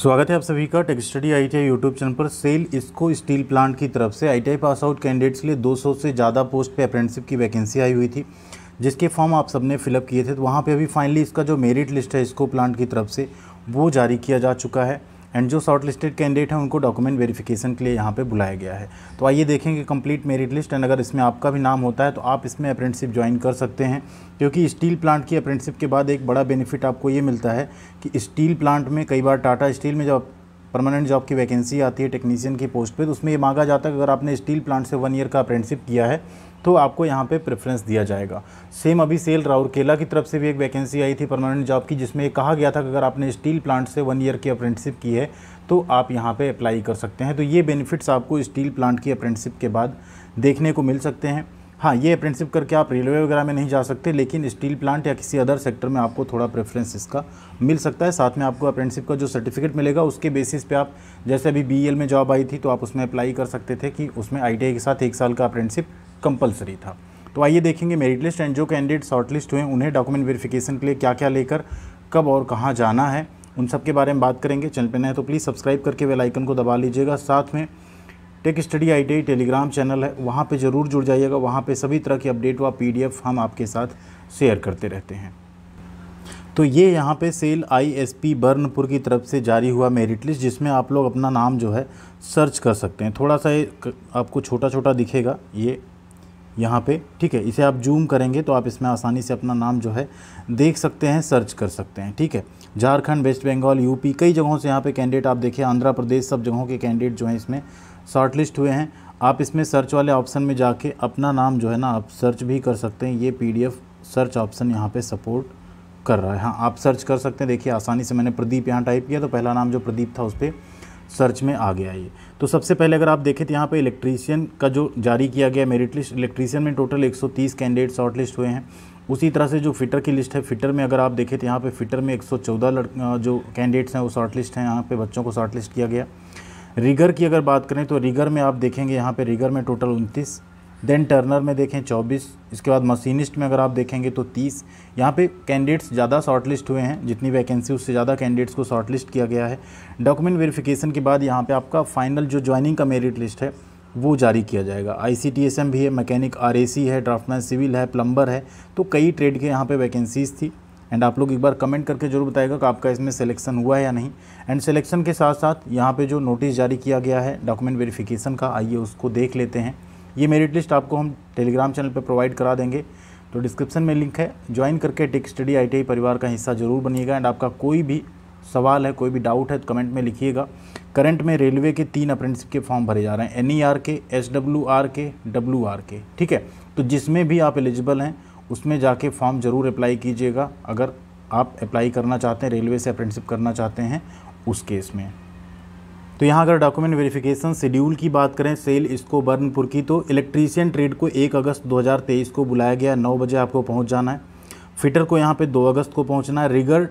स्वागत है आप सभी का tech study I T YouTube channel पर सेल इसको स्टील प्लांट की तरफ से आई पास आउट कैंडिडेट्स के लिए 200 से ज़्यादा पोस्ट पे अप्रेंटिसिप की वैकेंसी आई हुई थी जिसके फॉर्म आप सबने फिलअप किए थे तो वहाँ पे अभी फाइनली इसका जो मेरिट लिस्ट है इसको प्लांट की तरफ से वो जारी किया जा चुका है एंड जो शॉर्ट लिस्टेड कैंडिडेट हैं उनको डॉक्यूमेंट वेरिफिकेशन के लिए यहाँ पे बुलाया गया है तो आइए देखेंगे कंप्लीट मेरिट लिस्ट एंड अगर इसमें आपका भी नाम होता है तो आप इसमें अप्रेंटिसिप ज्वाइन कर सकते हैं क्योंकि स्टील प्लांट की अप्रेंटिसिप के बाद एक बड़ा बेनिफिट आपको ये मिलता है कि स्टील प्लांट में कई बार टाटा स्टील में जब परमानेंट जॉब की वैकेंसी आती है टेक्नीशियन की पोस्ट पे तो उसमें ये मांगा जाता है अगर आपने स्टील प्लांट से वन ईयर का अप्रेंटिसिप किया है तो आपको यहाँ पे प्रेफरेंस दिया जाएगा सेम अभी सेल राउरकेला की तरफ से भी एक वैकेंसी आई थी परमानेंट जॉब की जिसमें कहा गया था कि अगर आपने स्टील प्लांट से वन ईयर की अप्रेंटिसिप की है तो आप यहाँ पर अप्लाई कर सकते हैं तो ये बेनिफिट्स आपको स्टील प्लांट की अप्रेंटिसिप के बाद देखने को मिल सकते हैं हाँ ये अप्रेंटिसशिप करके आप रेलवे वगैरह में नहीं जा सकते लेकिन स्टील प्लांट या किसी अदर सेक्टर में आपको थोड़ा प्रेफरेंस इसका मिल सकता है साथ में आपको अप्रेंटिसिप का जो सर्टिफिकेट मिलेगा उसके बेसिस पे आप जैसे अभी बी में जॉब आई थी तो आप उसमें अप्लाई कर सकते थे कि उसमें आई के साथ एक साल का अप्रेंटिसिप कंपलसरी था तो आइए देखेंगे मेरिट लिस्ट एंड जो कैंडिडेट शॉर्ट लिस्ट हुए उन्हें डॉक्यूमेंट वेरिफिकेशन के लिए क्या क्या लेकर कब और कहाँ जाना है उन सब के बारे में बात करेंगे चैनल पर नए तो प्लीज़ सब्सक्राइब करके वेलाइकन को दबा लीजिएगा साथ में tech study I Telegram channel है वहाँ पे ज़रूर जुड़ जाइएगा वहाँ पे सभी तरह की अपडेट व पीडीएफ हम आपके साथ शेयर करते रहते हैं तो ये यहाँ पे सेल आईएसपी बर्नपुर की तरफ से जारी हुआ मेरिट लिस्ट जिसमें आप लोग अपना नाम जो है सर्च कर सकते हैं थोड़ा सा आपको छोटा छोटा दिखेगा ये यहाँ पे ठीक है इसे आप जूम करेंगे तो आप इसमें आसानी से अपना नाम जो है देख सकते हैं सर्च कर सकते हैं ठीक है झारखंड वेस्ट बंगाल यूपी कई जगहों से यहाँ पे कैंडिडेट आप देखिए आंध्र प्रदेश सब जगहों के कैंडिडेट जो हैं इसमें शॉर्टलिस्ट हुए हैं आप इसमें सर्च वाले ऑप्शन में जाके अपना नाम जो है ना आप सर्च भी कर सकते हैं ये पी सर्च ऑप्शन यहाँ पर सपोर्ट कर रहा है हाँ आप सर्च कर सकते हैं देखिए आसानी से मैंने प्रदीप यहाँ टाइप किया तो पहला नाम जो प्रदीप था उस पर सर्च में आ गया ये तो सबसे पहले अगर आप देखें तो यहाँ पे इलेक्ट्रीशियन का जो जारी किया गया मेरिट लिस्ट इलेक्ट्रीशियन में टोटल 130 कैंडिडेट शॉर्ट लिस्ट हुए हैं उसी तरह से जो फिटर की लिस्ट है फिटर में अगर आप देखें तो यहाँ पे फिटर में 114 जो कैंडिडेट्स हैं वो शॉर्ट लिस्ट हैं यहाँ पे बच्चों को शॉर्ट लिस्ट किया गया रिगर की अगर बात करें तो रिगर में आप देखेंगे यहाँ पे रिगर में टोटल उनतीस देन टर्नर में देखें 24 इसके बाद मशीनिस्ट में अगर आप देखेंगे तो 30 यहाँ पे कैंडिडेट्स ज़्यादा शॉर्टलिस्ट हुए हैं जितनी वैकेंसी उससे ज़्यादा कैंडिडेट्स को शॉर्टलिस्ट किया गया है डॉक्यूमेंट वेरिफिकेशन के बाद यहाँ पे आपका फाइनल जो ज्वाइनिंग का मेरिट लिस्ट है वो जारी किया जाएगा आई भी है मैकेनिक आर है ड्राफ्टमैन सिविल है प्लम्बर है तो कई ट्रेड के यहाँ पर वैकेंसीज़ थी एंड आप लोग एक बार कमेंट करके जरूर बताएगा कि आपका इसमें सिलेक्शन हुआ है या नहीं एंड सिलेक्शन के साथ साथ यहाँ पे जो नोटिस जारी किया गया है डॉक्यूमेंट वेरिफिकेशन का आइए उसको देख लेते हैं ये मेरिट लिस्ट आपको हम टेलीग्राम चैनल पर प्रोवाइड करा देंगे तो डिस्क्रिप्शन में लिंक है ज्वाइन करके टेक स्टडी आई परिवार का हिस्सा जरूर बनिएगा एंड आपका कोई भी सवाल है कोई भी डाउट है तो कमेंट में लिखिएगा करंट में रेलवे के तीन अप्रेंटिसिप के फॉर्म भरे जा रहे हैं एन ई आर के एस डब्ल्यू आर के डब्ल्यू आर के ठीक है तो जिसमें भी आप एलिजिबल हैं उसमें जाके फॉर्म ज़रूर अप्लाई कीजिएगा अगर आप अप्लाई करना चाहते हैं रेलवे से अप्रेंटिसिप करना चाहते हैं उस केस में तो यहाँ अगर डॉक्यूमेंट वेरिफिकेशन शेड्यूल की बात करें सेल इसको बर्नपुर की तो इलेक्ट्रीशियन ट्रेड को 1 अगस्त 2023 को बुलाया गया नौ बजे आपको पहुँच जाना है फिटर को यहाँ पे 2 अगस्त को पहुँचना है रिगर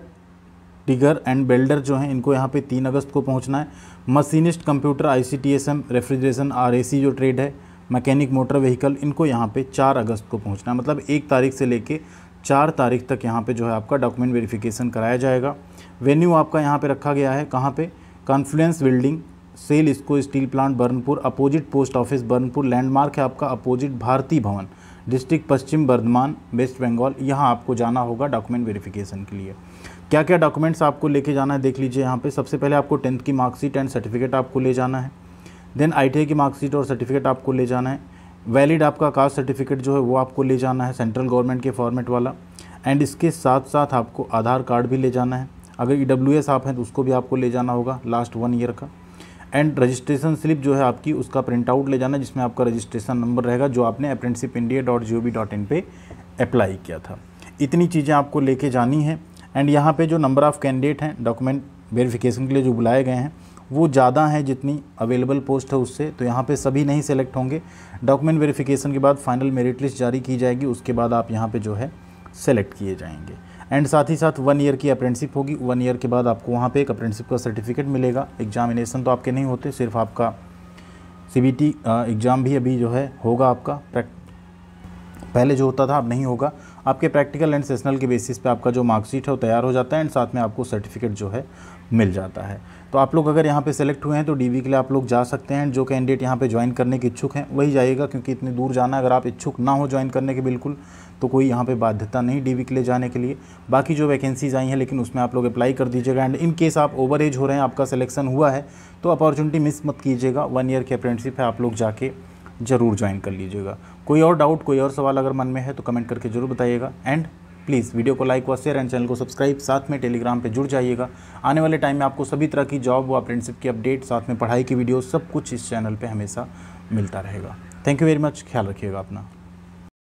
टिगर एंड बेल्डर जो हैं इनको यहाँ पे 3 अगस्त को पहुँचना है machinist computer I refrigeration R जो ट्रेड है मैकेनिक मोटर व्हीकल इनको यहाँ पर चार अगस्त को पहुँचना है मतलब एक तारीख से लेके चार तारीख तक यहाँ पर जो है आपका डॉक्यूमेंट वेरीफिकेशन कराया जाएगा वेन्यू आपका यहाँ पर रखा गया है कहाँ पर कॉन्फ्लुएंस बिल्डिंग सेल इसको steel plant Burnpur opposite post office Burnpur landmark है आपका opposite Bharati Bhavan district Paschim Bardhaman west Bengal यहाँ आपको जाना होगा डॉक्यूमेंट वेरिफिकेशन के लिए क्या क्या डॉक्यूमेंट्स आपको लेके जाना है देख लीजिए यहाँ पे सबसे पहले आपको टेंथ की मार्कशीट एंड सर्टिफिकेट आपको ले जाना है देन आई की मार्कशीट और सर्टिफिकेट आपको ले जाना है वैलिड आपका कास्ट सर्टिफिकेट जो है वो आपको ले जाना है सेंट्रल गवर्नमेंट के फॉर्मेट वाला एंड इसके साथ साथ आपको आधार कार्ड भी ले जाना है अगर ई डब्ल्यू एस आप हैं तो उसको भी आपको ले जाना होगा लास्ट वन ईयर का एंड रजिस्ट्रेशन स्लिप जो है आपकी उसका प्रिंट आउट ले जाना जिसमें आपका रजिस्ट्रेशन नंबर रहेगा जो आपने apprenticeship India dot G O V dot in पर अप्लाई किया था इतनी चीज़ें आपको लेके जानी है एंड यहाँ पे जो नंबर ऑफ़ कैंडिडेट हैं डॉक्यूमेंट वेरिफिकेशन के लिए जो बुलाए गए हैं वो ज़्यादा हैं जितनी अवेलेबल पोस्ट है उससे तो यहाँ पे सभी नहीं सेलेक्ट होंगे डॉक्यूमेंट वेरिफिकेशन के बाद फाइनल मेरिट लिस्ट जारी की जाएगी उसके बाद आप यहाँ पे जो है सेलेक्ट किए जाएंगे एंड साथ ही साथ वन ईयर की अप्रेंटिसिप होगी वन ईयर के बाद आपको वहाँ पे एक अप्रेंटिसिप का सर्टिफिकेट मिलेगा एग्जामिनेशन तो आपके नहीं होते सिर्फ आपका सी एग्ज़ाम भी अभी जो है होगा आपका पहले जो होता था अब नहीं होगा आपके प्रैक्टिकल एंड सेशनल के बेसिस पे आपका जो मार्कशीट है वो तैयार हो जाता है एंड साथ में आपको सर्टिफिकेट जो है मिल जाता है तो आप लोग अगर यहाँ पे सेलेक्ट हुए हैं तो डीवी के लिए आप लोग जा सकते हैं जो कैंडिडेट यहाँ पे ज्वाइन करने के इच्छुक हैं वही जाएगा क्योंकि इतनी दूर जाना अगर आप इच्छुक ना हो ज्वाइन करने के बिल्कुल तो कोई यहाँ पे बाध्यता नहीं डीवी के लिए जाने के लिए बाकी जो वैकेंसीज आई हैं लेकिन उसमें आप लोग अप्लाई कर दीजिएगा एंड इन केस आप ओवर एज हो रहे हैं आपका सिलेक्शन हुआ है तो अपॉर्चुनिटी मिस मत कीजिएगा वन ईयर की अप्रेंटशिप है आप लोग जाके ज़रूर ज्वाइन कर लीजिएगा कोई और डाउट कोई और सवाल अगर मन में है तो कमेंट करके ज़रूर बताइएगा एंड प्लीज़ वीडियो को लाइक व शेयर एंड चैनल को सब्सक्राइब साथ में टेलीग्राम पर जुड़ जाइएगा आने वाले टाइम में आपको सभी तरह की जॉब व अप्रेंटिसिप की अपडेट साथ में पढ़ाई की वीडियो सब कुछ इस चैनल पर हमेशा मिलता रहेगा थैंक यू वेरी मच ख्याल रखिएगा अपना